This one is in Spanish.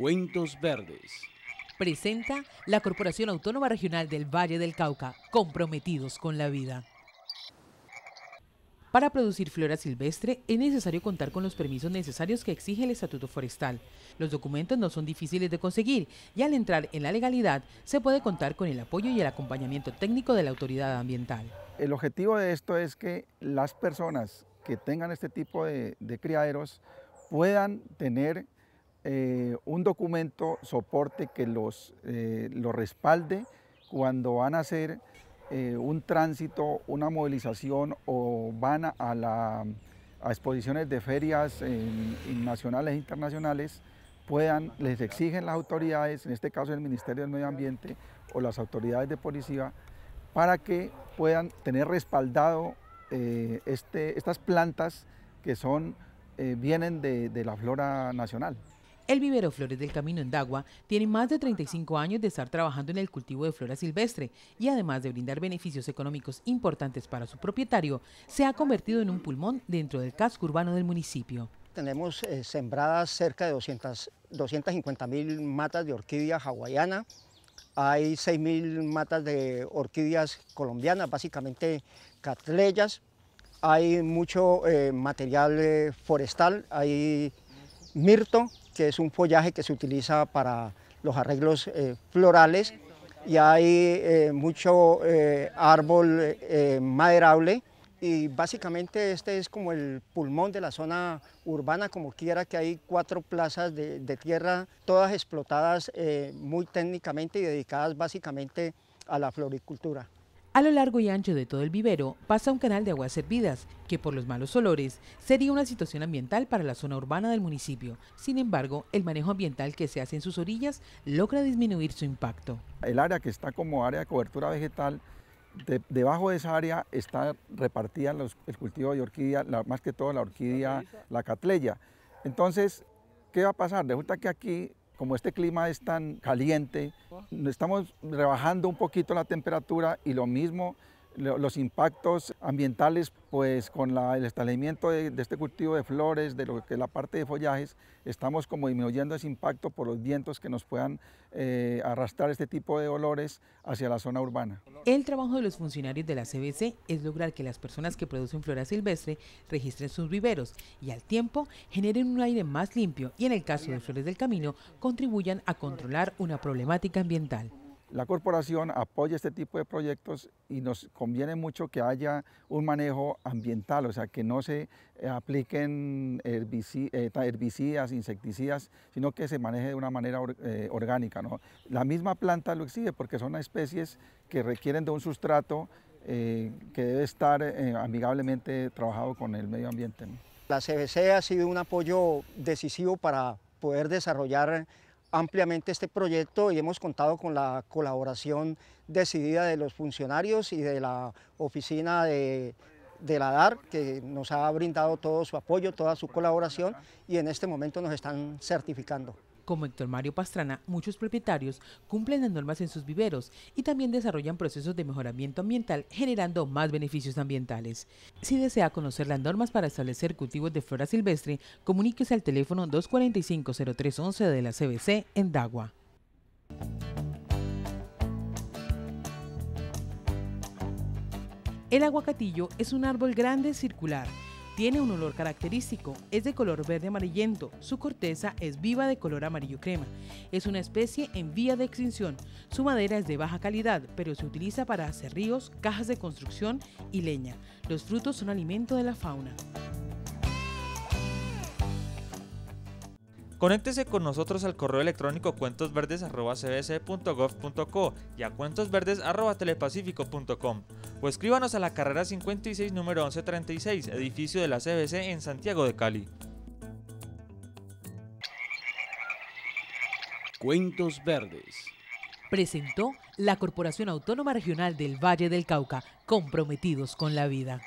Cuentos Verdes. Presenta la Corporación Autónoma Regional del Valle del Cauca, comprometidos con la vida. Para producir flora silvestre es necesario contar con los permisos necesarios que exige el Estatuto Forestal. Los documentos no son difíciles de conseguir y al entrar en la legalidad se puede contar con el apoyo y el acompañamiento técnico de la autoridad ambiental. El objetivo de esto es que las personas que tengan este tipo de, criaderos puedan tener eh, un documento soporte que los, eh, los respalde cuando van a hacer eh, un tránsito, una movilización o van a, la, exposiciones de ferias nacionales e internacionales, puedan, les exigen las autoridades, en este caso el Ministerio del Medio Ambiente o las autoridades de policía, para que puedan tener respaldado este, estas plantas que son, vienen de la flora nacional. El vivero Flores del Camino en Dagua tiene más de 35 años de estar trabajando en el cultivo de flora silvestre y además de brindar beneficios económicos importantes para su propietario, se ha convertido en un pulmón dentro del casco urbano del municipio. Tenemos eh, sembradas cerca de 200, matas de orquídea hawaiana, hay 6.000 matas de orquídeas colombianas, básicamente catleyas, hay mucho eh, material eh, forestal, hay mirto, que es un follaje que se utiliza para los arreglos eh, florales y hay eh, mucho eh, árbol maderable y básicamente este es como el pulmón de la zona urbana, como quiera que hay cuatro plazas de tierra, todas explotadas muy técnicamente y dedicadas básicamente a la floricultura. A lo largo y ancho de todo el vivero pasa un canal de aguas hervidas, que por los malos olores sería una situación ambiental para la zona urbana del municipio. Sin embargo, el manejo ambiental que se hace en sus orillas logra disminuir su impacto. El área que está como área de cobertura vegetal, debajo de esa área está repartida los, el cultivo de orquídea, más que todo la orquídea, la catleya. Entonces, ¿qué va a pasar? Resulta que aquí como este clima es tan caliente, estamos rebajando un poquito la temperatura y lo mismo los impactos ambientales, pues con el establecimiento de, este cultivo de flores, de lo que la parte de follajes, estamos como disminuyendo ese impacto por los vientos que nos puedan eh, arrastrar este tipo de olores hacia la zona urbana. El trabajo de los funcionarios de la CBC es lograr que las personas que producen flora silvestre registren sus viveros y al tiempo generen un aire más limpio y en el caso de Flores del Camino contribuyan a controlar una problemática ambiental. La corporación apoya este tipo de proyectos y nos conviene mucho que haya un manejo ambiental, o sea, que no se apliquen eh, herbicidas, insecticidas, sino que se maneje de una manera eh, orgánica. La misma planta lo exige porque son especies que requieren de un sustrato eh, que debe estar amigablemente trabajado con el medio ambiente. La CBC ha sido un apoyo decisivo para poder desarrollar ampliamente este proyecto y hemos contado con la colaboración decidida de los funcionarios y de la oficina de, la DAR, que nos ha brindado todo su apoyo, toda su colaboración y en este momento nos están certificando. Como Héctor Mario Pastrana, muchos propietarios cumplen las normas en sus viveros y también desarrollan procesos de mejoramiento ambiental generando más beneficios ambientales. Si desea conocer las normas para establecer cultivos de flora silvestre, comuníquese al teléfono 245-0311 de la CBC en Dagua. El aguacatillo es un árbol grande circular tiene un olor característico, es de color verde amarillento, su corteza es viva de color amarillo crema. Es una especie en vía de extinción, su madera es de baja calidad, pero se utiliza para hacer ríos, cajas de construcción y leña. Los frutos son alimento de la fauna. Conéctese con nosotros al correo electrónico cuentosverdes.gov.co y a cuentosverdes.telepacífico.com o escríbanos a la carrera 56 número 1136, edificio de la CBC en Santiago de Cali. Cuentos Verdes. Presentó la Corporación Autónoma Regional del Valle del Cauca, comprometidos con la vida.